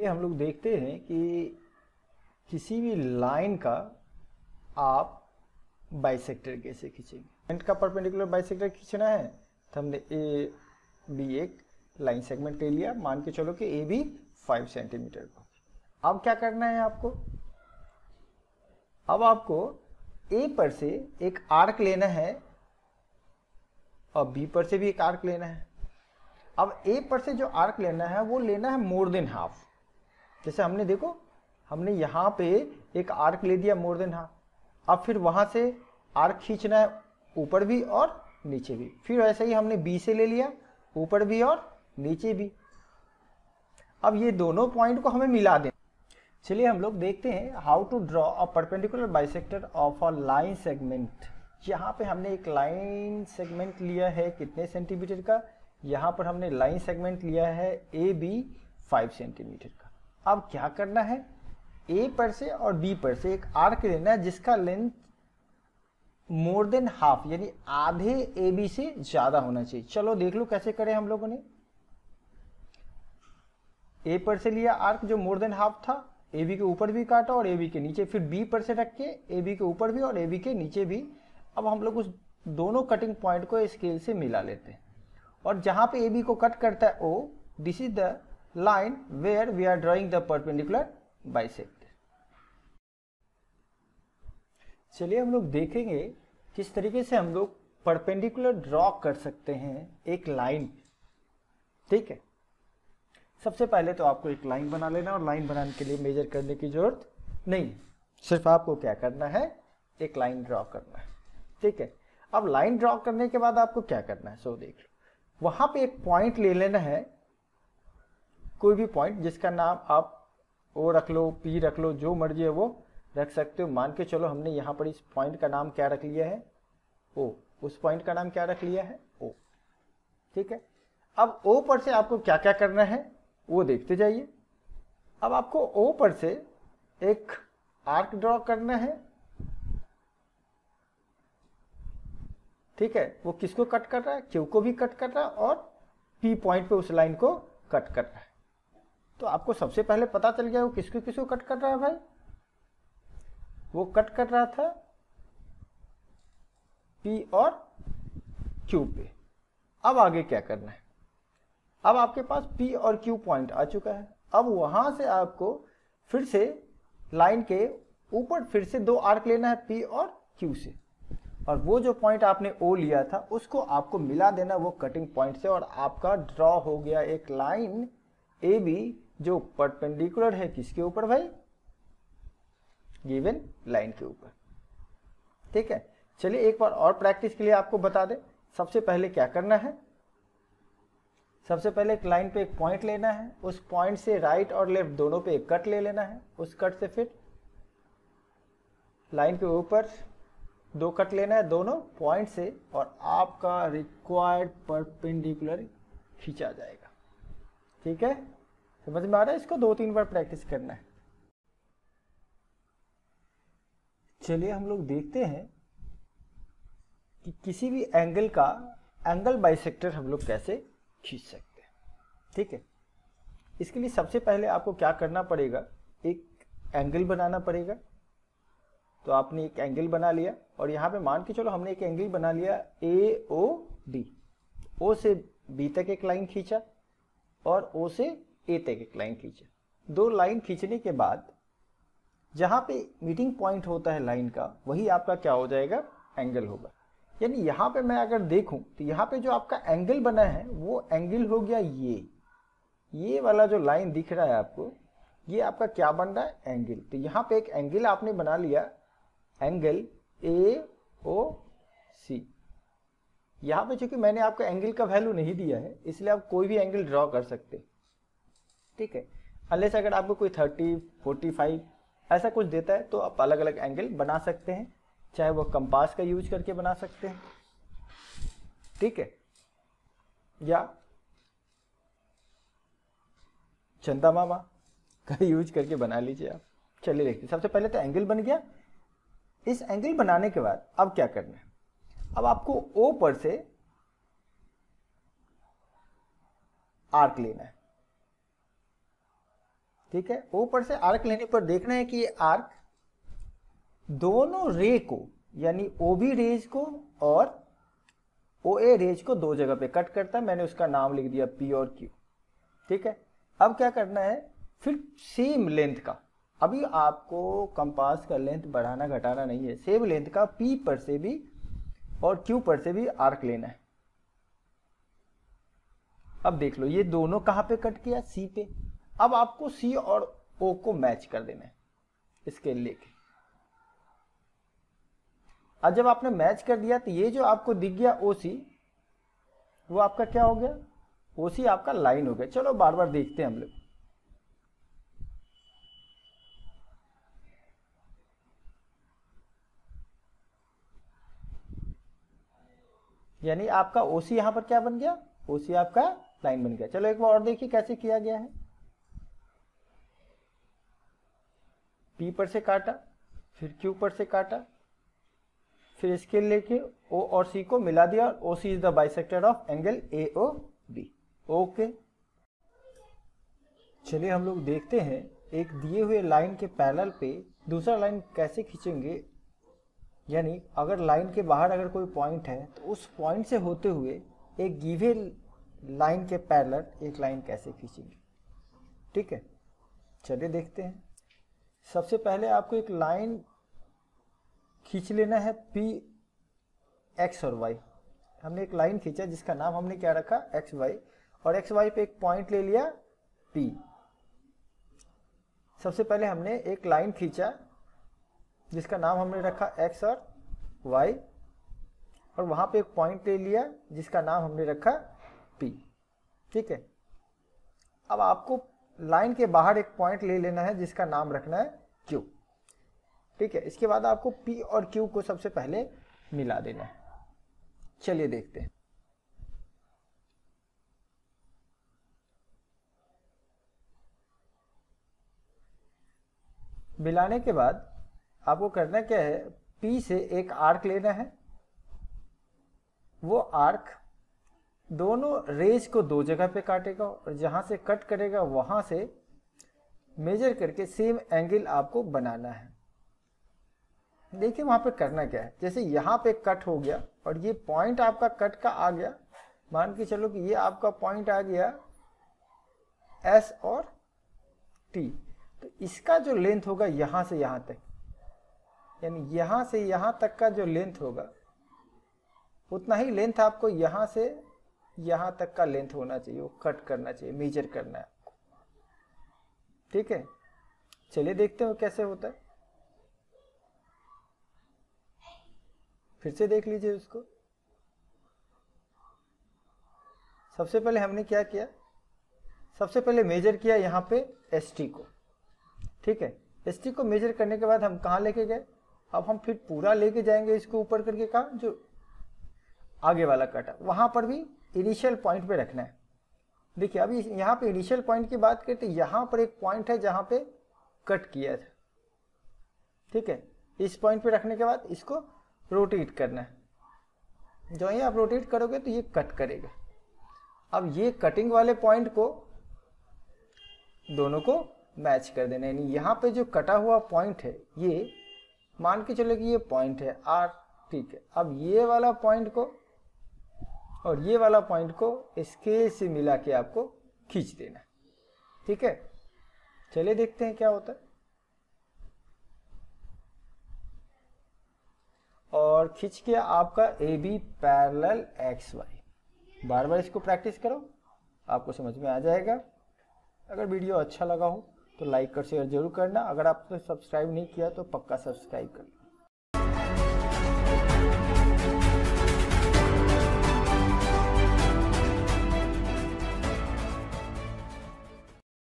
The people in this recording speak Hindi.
चलिए हम लोग देखते हैं कि किसी भी लाइन का आप बाइसेक्टर कैसे खींचेंगे पॉइंट का परपेंडिकुलर बाइसेक्टर खींचना है तो हमने ए बी एक लाइन सेगमेंट ले लिया मान के चलो कि ए बी फाइव सेंटीमीटर का अब क्या करना है आपको अब आपको ए पर से एक आर्क लेना है और बी पर से भी एक आर्क लेना है अब ए पर से जो आर्क लेना है वो लेना है मोर देन हाफ जैसे हमने देखो हमने यहाँ पे एक आर्क ले दिया मोर देन हाफ अब फिर वहां से आर्क खींचना है ऊपर भी और नीचे भी फिर ऐसे ही हमने बी से ले लिया ऊपर भी और नीचे भी अब ये दोनों पॉइंट को हमें मिला दें चलिए हम लोग देखते हैं how to draw a perpendicular bisector of a line segment यहाँ पे हमने एक लाइन सेगमेंट लिया है कितने सेंटीमीटर का यहाँ पर हमने लाइन सेगमेंट लिया है ए बी फाइव सेंटीमीटर का अब क्या करना है ए पर से और बी पर से एक आर्क लेना है जिसका लेंथ मोर देन हाफ यानी आधे ए बी से ज्यादा होना चाहिए चलो देख लो कैसे करें हम लोगों ने ए पर से लिया आर्क जो मोर देन हाफ था ए बी के ऊपर भी काटा और ए बी के नीचे फिर बी पर से रख के ए बी के ऊपर भी और ए बी के नीचे भी अब हम लोग उस दोनों कटिंग पॉइंट को स्केल से मिला लेते हैं और जहां पे ए बी को कट करता है O this is the line where we are drawing the perpendicular bisector. चलिए हम लोग देखेंगे किस तरीके से हम लोग परपेंडिकुलर ड्रॉ कर सकते हैं एक लाइन ठीक है सबसे पहले तो आपको एक लाइन बना लेना और लाइन बनाने के लिए मेजर करने की जरूरत नहीं सिर्फ आपको क्या करना है एक लाइन ड्रॉ करना है ठीक है अब लाइन ड्रॉ करने के बाद आपको क्या करना है सो देख लो वहां पे एक पॉइंट ले लेना है कोई भी पॉइंट जिसका नाम आप ओ रख लो पी रख लो जो मर्जी है वो रख सकते हो मान के चलो हमने यहाँ पर इस पॉइंट का नाम क्या रख लिया है ओ उस पॉइंट का नाम क्या रख लिया है ओ ठीक है अब ओ पर से आपको क्या क्या करना है वो देखते जाइए अब आपको ओ पर से एक आर्क ड्रॉ करना है ठीक है वो किसको कट कर रहा है क्यू को भी कट कर रहा है और पी पॉइंट पे उस लाइन को कट कर रहा है तो आपको सबसे पहले पता चल गया वो किसको किसको कट कर रहा है भाई वो कट कर रहा था पी और क्यू पे अब आगे क्या करना है अब आपके पास पी और क्यू पॉइंट आ चुका है अब वहां से आपको फिर से लाइन के ऊपर फिर से दो आर्क लेना है पी और क्यू से और वो जो पॉइंट आपने ओ लिया था उसको आपको मिला देना वो कटिंग पॉइंट से और आपका ड्रॉ हो गया एक लाइन ए बी जो परपेंडिकुलर है किसके ऊपर भाई गिवन लाइन के ऊपर ठीक है चलिए एक बार और प्रैक्टिस के लिए आपको बता दें सबसे पहले क्या करना है सबसे पहले एक लाइन पे एक पॉइंट लेना है उस पॉइंट से राइट और लेफ्ट दोनों पे एक कट ले लेना है उस कट से फिर लाइन के ऊपर दो कट लेना है दोनों पॉइंट से और आपका रिक्वायर्ड परपेंडिकुलर खींचा जाएगा ठीक है समझ में आ रहा है इसको दो तीन बार प्रैक्टिस करना है चलिए हम लोग देखते हैं कि किसी भी एंगल का एंगल बाइसेक्टर हम लोग कैसे खींच सकते हैं ठीक है इसके लिए सबसे पहले आपको क्या करना पड़ेगा एक एंगल बनाना पड़ेगा तो आपने एक एंगल बना लिया और यहाँ पे मान के चलो हमने एक एंगल बना लिया ए ओ डी ओ से बी तक एक लाइन खींचा और ओ से ए तक एक लाइन खींचे दो लाइन खींचने के बाद जहां पे मीटिंग पॉइंट होता है लाइन का वही आपका क्या हो जाएगा एंगल होगा यानी यहां पे मैं अगर देखूं तो यहां पे जो आपका एंगल बना है वो एंगल हो गया ये ये वाला जो लाइन दिख रहा है आपको ये आपका क्या बन रहा है एंगल तो यहां पे एक एंगल आपने बना लिया एंगल ए ओ सी यहां पे चूंकि मैंने आपको एंगल का वैल्यू नहीं दिया है इसलिए आप कोई भी एंगल ड्रॉ कर सकते हैं ठीक है अनलेस अगर आपको कोई थर्टी फोर्टी फाइव ऐसा कुछ देता है तो आप अलग अलग एंगल बना सकते हैं चाहे वो कंपास का यूज करके बना सकते हैं ठीक है या चंदा मामा का यूज करके बना लीजिए आप चलिए देखते सबसे पहले तो एंगल बन गया इस एंगल बनाने के बाद अब क्या करना है अब आपको ओ पर से आर्क लेना है ठीक है ऊपर से आर्क लेने पर देखना है कि ये आर्क दोनों रे को यानी ओ बी रेज को और ओ ए रेज को दो जगह पे कट करता है मैंने उसका नाम लिख दिया पी और क्यू ठीक है अब क्या करना है फिर सेम लेंथ का अभी आपको कंपास का लेंथ बढ़ाना घटाना नहीं है सेम लेंथ का पी पर से भी और क्यू पर से भी आर्क लेना है अब देख लो ये दोनों कहां पे कट किया सी पे अब आपको सी और ओ को मैच कर देना है इसके लेके अब जब आपने मैच कर दिया तो ये जो आपको दिख गया ओ सी वो आपका क्या हो गया ओ सी आपका लाइन हो गया चलो बार बार देखते हैं हम लोग यानी आपका सी यहां पर क्या बन गया ओसी आपका लाइन बन गया चलो एक बार और देखिए कैसे किया गया है पी पर से काटा फिर क्यू पर से काटा फिर स्केल लेके ओ और सी को मिला दिया और O C is the bisector of angle A O B okay चलिए हम लोग देखते हैं एक दिए हुए लाइन के पैनल पे दूसरा लाइन कैसे खींचेंगे यानी अगर लाइन के बाहर अगर कोई पॉइंट है तो उस पॉइंट से होते हुए एक गिवे लाइन के पैरल एक लाइन कैसे खींचेंगे ठीक है चलिए देखते हैं सबसे पहले आपको एक लाइन खींच लेना है पी एक्स और वाई हमने एक लाइन खींचा जिसका नाम हमने क्या रखा एक्स वाई और एक्स वाई पे एक पॉइंट ले लिया पी सबसे पहले हमने एक लाइन खींचा जिसका नाम हमने रखा एक्स और वाई और वहां पे एक पॉइंट ले लिया जिसका नाम हमने रखा पी ठीक है अब आपको लाइन के बाहर एक पॉइंट ले लेना है जिसका नाम रखना है क्यू ठीक है इसके बाद आपको पी और क्यू को सबसे पहले मिला देना है चलिए देखते हैं मिलाने के बाद आपको करना क्या है पी से एक आर्क लेना है वो आर्क दोनों रेज को दो जगह पे काटेगा और जहां से कट करेगा वहां से मेजर करके सेम एंगल आपको बनाना है देखिए वहां पे करना क्या है जैसे यहां पे कट हो गया और ये पॉइंट आपका कट का आ गया मान के चलो कि ये आपका पॉइंट आ गया एस और टी तो इसका जो लेंथ होगा यहां से यहां तक यानी यहां से यहां तक का जो लेंथ होगा उतना ही लेंथ आपको यहां से यहां तक का लेंथ होना चाहिए वो कट करना चाहिए मेजर करना है ठीक है चलिए देखते हो कैसे होता है फिर से देख लीजिए उसको सबसे पहले हमने क्या किया सबसे पहले मेजर किया यहाँ पे एस को ठीक है एस को मेजर करने के बाद हम कहा लेके गए अब हम फिर पूरा लेके जाएंगे इसको ऊपर करके कहा जो आगे वाला कट है वहां पर भी इनिशियल पॉइंट पे रखना है देखिए अभी यहाँ पे इनिशियल पॉइंट की बात करें तो यहाँ पर एक पॉइंट है जहाँ पे कट किया था ठीक है इस पॉइंट पे रखने के बाद इसको रोटेट करना है जो ये आप रोटेट करोगे तो ये कट करेगा अब ये कटिंग वाले पॉइंट को दोनों को मैच कर देना यानी यहाँ पे जो कटा हुआ पॉइंट है ये मान के चलो कि ये पॉइंट है आर ठीक है अब ये वाला पॉइंट को और ये वाला पॉइंट को स्केल से मिला के आपको खींच देना ठीक है चलिए देखते हैं क्या होता है और खींच के आपका A B parallel X Y बार बार इसको प्रैक्टिस करो आपको समझ में आ जाएगा अगर वीडियो अच्छा लगा हो तो लाइक और शेयर जरूर करना अगर आपने तो सब्सक्राइब नहीं किया तो पक्का सब्सक्राइब करना